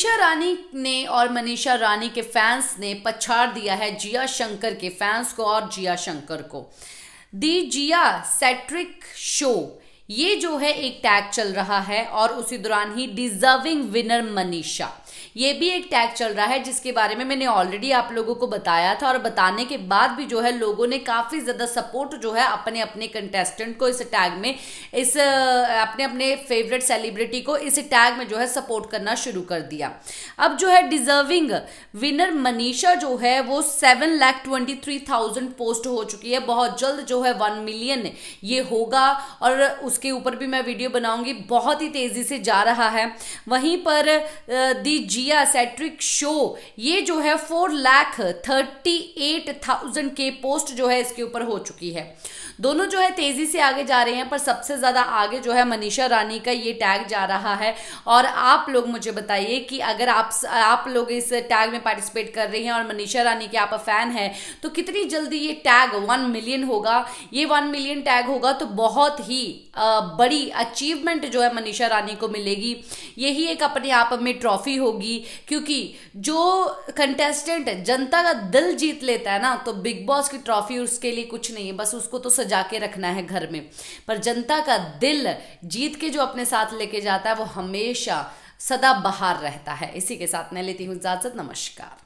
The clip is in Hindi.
मनीषा रानी ने और मनीषा रानी के फैंस ने पछाड़ दिया है जिया शंकर के फैंस को और जिया शंकर को दी जिया सेट्रिक शो ये जो है एक टैग चल रहा है और उसी दौरान ही डिजर्विंग विनर मनीषा ये भी एक टैग चल रहा है जिसके बारे में मैंने ऑलरेडी आप लोगों को बताया था और बताने के बाद भी जो है लोगों ने काफ़ी ज़्यादा सपोर्ट जो है अपने अपने कंटेस्टेंट को इस टैग में इस अपने अपने फेवरेट सेलिब्रिटी को इस टैग में जो है सपोर्ट करना शुरू कर दिया अब जो है डिजर्विंग विनर मनीषा जो है वो seven lakh twenty three thousand post हो चुकी है बहुत जल्द जो है वन मिलियन ये होगा और उस उसके ऊपर भी मैं वीडियो बनाऊंगी बहुत ही तेज़ी से जा रहा है वहीं पर दी जिया सेट्रिक शो ये जो है four lakh thirty eight thousand के पोस्ट जो है इसके ऊपर हो चुकी है दोनों जो है तेज़ी से आगे जा रहे हैं पर सबसे ज़्यादा आगे जो है मनीषा रानी का ये टैग जा रहा है और आप लोग मुझे बताइए कि अगर आप आप लोग इस टैग में पार्टिसिपेट कर रहे हैं और मनीषा रानी के आप फैन हैं तो कितनी जल्दी ये टैग वन मिलियन होगा ये वन मिलियन टैग होगा तो बहुत ही आ, बड़ी अचीवमेंट जो है मनीषा रानी को मिलेगी यही एक अपने आप में ट्रॉफी होगी क्योंकि जो कंटेस्टेंट जनता का दिल जीत लेता है ना तो बिग बॉस की ट्रॉफी उसके लिए कुछ नहीं है बस उसको तो सजा के रखना है घर में पर जनता का दिल जीत के जो अपने साथ लेके जाता है वो हमेशा सदा बाहर रहता है इसी के साथ मैं लेती हूँ इजाजत नमस्कार